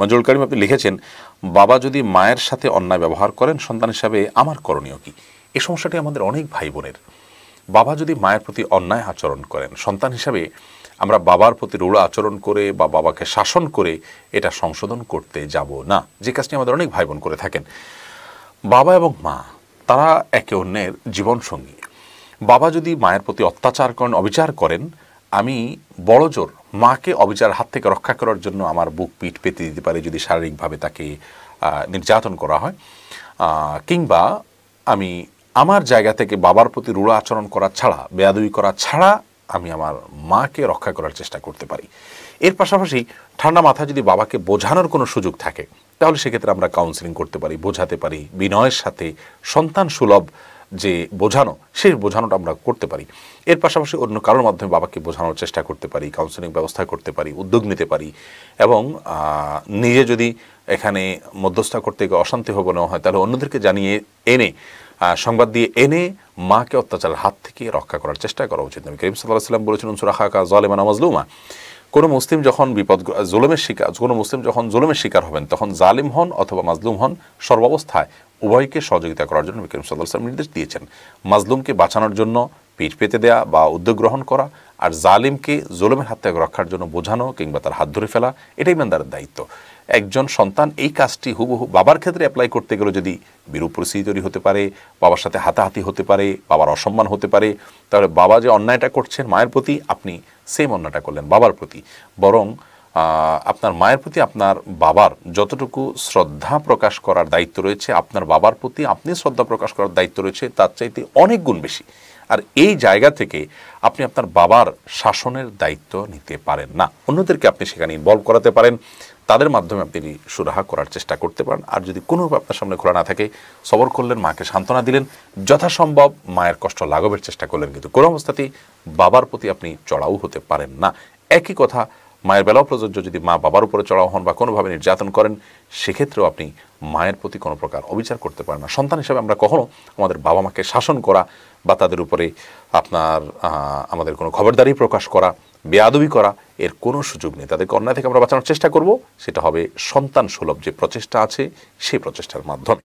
মঞ্জুল করিম আপনি লিখেছেন বাবা যদি মায়ের সাথে অন্যায় ব্যবহার করেন সন্তান হিসাবে আমার করণীয় কি এই সমস্যাটি আমাদের অনেক ভাই বোনের বাবা যদি মায়ের প্রতি অন্যায় আচরণ করেন সন্তান হিসাবে আমরা বাবার প্রতি রূঢ় আচরণ করে বা বাবাকে শাসন করে এটা সংশোধন করতে যাব না যে কাজটি আমাদের অনেক ভাই বোন করে থাকেন বাবা এবং মা তারা একে অন্যের জীবনসঙ্গী বাবা যদি মায়ের প্রতি অত্যাচার করেন অবিচার করেন আমি বড় জোর মাকে অবিচার হাত থেকে রক্ষা করার জন্য আমার বুক পিঠ পেতে দিতে পারি যদি শারীরিকভাবে তাকে নির্যাতন করা হয় কিংবা আমি আমার জায়গা থেকে বাবার প্রতি রূঢ় আচরণ করা ছাড়া বেয়াদুই করা ছাড়া আমি আমার মাকে রক্ষা করার চেষ্টা করতে পারি এর পাশাপাশি ঠান্ডা মাথা যদি বাবাকে বোঝানোর কোনো সুযোগ থাকে তাহলে সেক্ষেত্রে আমরা কাউন্সিলিং করতে পারি বোঝাতে পারি বিনয়ের সাথে সন্তান সুলভ যে বোঝানো সেই বোঝানোটা আমরা করতে পারি এর পাশাপাশি অন্য কারোর মাধ্যমে বাবাকে বোঝানোর চেষ্টা করতে পারি কাউন্সেলিং ব্যবস্থা করতে পারি উদ্যোগ নিতে পারি এবং নিজে যদি এখানে মধ্যস্থা করতে গিয়ে অশান্তি হব না হয় তাহলে অন্যদেরকে জানিয়ে এনে সংবাদ দিয়ে এনে মাকে অত্যাচারের হাত থেকে রক্ষা করার চেষ্টা করা উচিত নবী করিম সাল্লাহ সাল্লাম বলেছিলেন সুরাখা জলেমা নামাজলুমা কোনো মুসলিম যখন বিপদ জুলুমের শিকার কোনো মুসলিম যখন জুলুমের শিকার হবেন তখন জালিম হন অথবা মাজলুম হন সর্বাবস্থায় উভয়কে সহযোগিতা করার জন্য বিক্রম সাল্লাহ নির্দেশ দিয়েছেন মাজলুমকে বাঁচানোর জন্য পিঠ পেতে দেয়া বা উদ্যোগ গ্রহণ করা আর জালিমকে জোলমের হাত থেকে রক্ষার জন্য বোঝানো কিংবা তার হাত ধরে ফেলা এটাই ইমানদারের দায়িত্ব একজন সন্তান এই কাজটি হুবহু বাবার ক্ষেত্রে অ্যাপ্লাই করতে গেলে যদি বিরূপ পরিস্থিতি তৈরি হতে পারে বাবার সাথে হাতাহাতি হতে পারে বাবার অসম্মান হতে পারে তাহলে বাবা যে অন্যায়টা করছেন মায়ের প্রতি আপনি সেম অন্যায়টা করলেন বাবার প্রতি বরং আপনার মায়ের প্রতি আপনার বাবার যতটুকু শ্রদ্ধা প্রকাশ করার দায়িত্ব রয়েছে আপনার বাবার প্রতি আপনি শ্রদ্ধা প্রকাশ করার দায়িত্ব রয়েছে তার চাইতে অনেক গুণ বেশি আর এই জায়গা থেকে আপনি আপনার বাবার শাসনের দায়িত্ব নিতে পারেন না অন্যদেরকে আপনি সেখানে ইনভলভ করাতে পারেন তাদের মাধ্যমে আপনি সুরাহা করার চেষ্টা করতে পারেন আর যদি কোনোভাবে আপনার সামনে খোলা না থাকে সবর করলেন মাকে সান্ত্বনা দিলেন যথাসম্ভব মায়ের কষ্ট লাঘবের চেষ্টা করলেন কিন্তু কোনো অবস্থাতেই বাবার প্রতি আপনি চড়াও হতে পারেন না একই কথা মায়ের বেলাও প্রযোজ্য যদি মা বাবার উপরে চড়াও হন বা কোনোভাবে নির্যাতন করেন সেক্ষেত্রেও আপনি মায়ের প্রতি কোনো প্রকার অবিচার করতে পারেন না সন্তান হিসাবে আমরা কখনো আমাদের বাবা মাকে শাসন করা বা তাদের উপরে আপনার আমাদের কোনো খবরদারি প্রকাশ করা বেয়াদবি করা এর কোনো সুযোগ নেই তাদেরকে অন্যায় থেকে আমরা বাঁচানোর চেষ্টা করব সেটা হবে সন্তান সুলভ যে প্রচেষ্টা আছে সেই প্রচেষ্টার মাধ্যমে